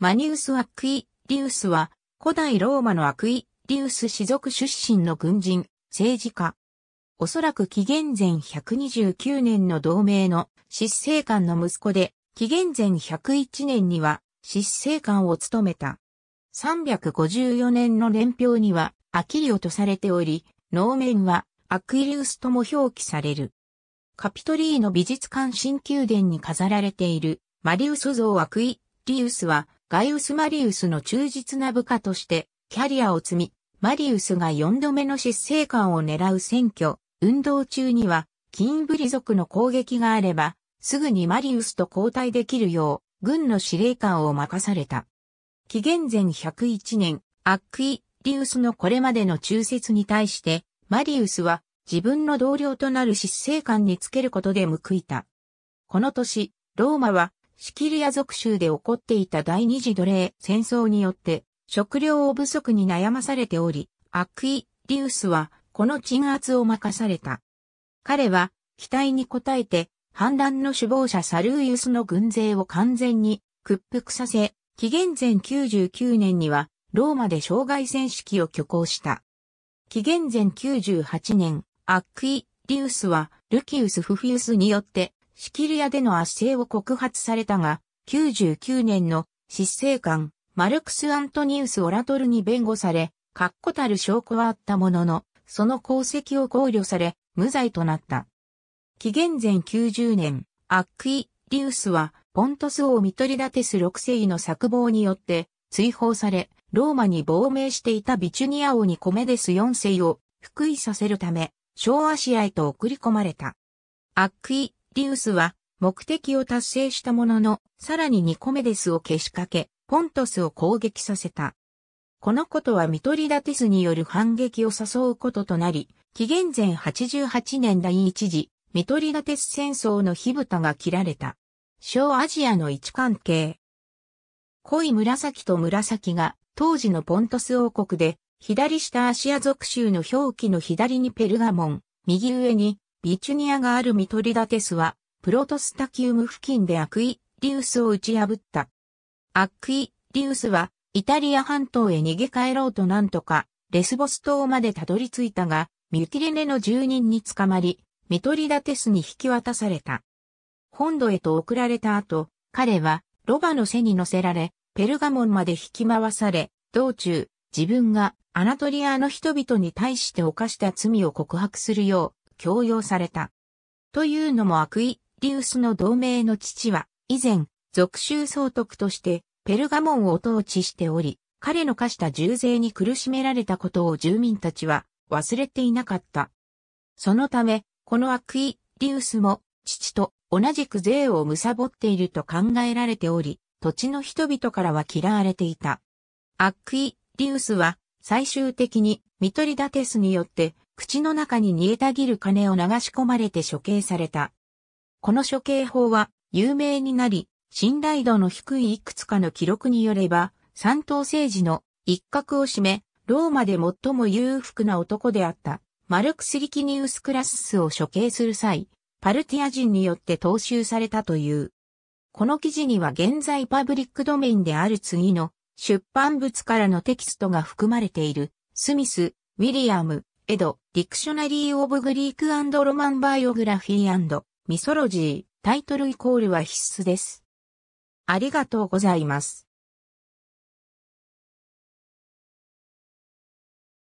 マニウス・アクイリウスは、古代ローマのアクイリウス氏族出身の軍人、政治家。おそらく紀元前129年の同盟の執政官の息子で、紀元前101年には執政官を務めた。354年の年表には、アキリオとされており、能面はアクイリウスとも表記される。カピトリーの美術館新宮殿に飾られているマリウス像アクイリウスは、ガイウス・マリウスの忠実な部下としてキャリアを積み、マリウスが4度目の執政官を狙う選挙、運動中には、キンブリ族の攻撃があれば、すぐにマリウスと交代できるよう、軍の司令官を任された。紀元前101年、アックイ・リウスのこれまでの忠説に対して、マリウスは自分の同僚となる執政官につけることで報いた。この年、ローマはシキリア属州で起こっていた第二次奴隷戦争によって食料不足に悩まされており、アクイ・リウスはこの鎮圧を任された。彼は期待に応えて反乱の首謀者サルーユスの軍勢を完全に屈服させ、紀元前99年にはローマで障害戦式を挙行した。紀元前98年、アックイ・リウスはルキウス・フフィウスによってシキリアでの圧政を告発されたが、99年の執政官、マルクス・アントニウス・オラトルに弁護され、確固たる証拠はあったものの、その功績を考慮され、無罪となった。紀元前90年、アックイ・リウスは、ポントス王ミトリダテス6世の策謀によって、追放され、ローマに亡命していたビチュニア王にコメデス4世を、復位させるため、小アシアへと送り込まれた。アックイ・ティウスは目的を達成したものの、さらにニコメデスをけしかけ、ポントスを攻撃させた。このことはミトリダテスによる反撃を誘うこととなり、紀元前88年第一次、ミトリダテス戦争の火蓋が切られた。小アジアの位置関係。濃い紫と紫が当時のポントス王国で、左下アシア属州の表記の左にペルガモン、右上にビチュニアがあるミトリダテスは、プロトスタキウム付近でアクイリウスを打ち破った。アクイリウスは、イタリア半島へ逃げ帰ろうとなんとか、レスボス島までたどり着いたが、ミュキレネの住人に捕まり、ミトリダテスに引き渡された。本土へと送られた後、彼は、ロバの背に乗せられ、ペルガモンまで引き回され、道中、自分がアナトリアの人々に対して犯した罪を告白するよう、強要された。というのもアクイリウスの同盟の父は、以前、属州総督として、ペルガモンを統治しており、彼の課した重税に苦しめられたことを住民たちは忘れていなかった。そのため、このアクイリウスも父と同じく税を貪っていると考えられており、土地の人々からは嫌われていた。アクイリウスは最終的にミトリダテスによって口の中に煮えたぎる金を流し込まれて処刑された。この処刑法は有名になり、信頼度の低いいくつかの記録によれば、三党政治の一角を占め、ローマで最も裕福な男であった、マルクス・リキニウス・クラッスを処刑する際、パルティア人によって踏襲されたという。この記事には現在パブリックドメインである次の出版物からのテキストが含まれている、スミス、ウィリアム、エド、ディクショナリー・オブ・グリーク・アンド・ロマン・バイオグラフィー・ミソロジー、タイトルイコールは必須です。ありがとうございます。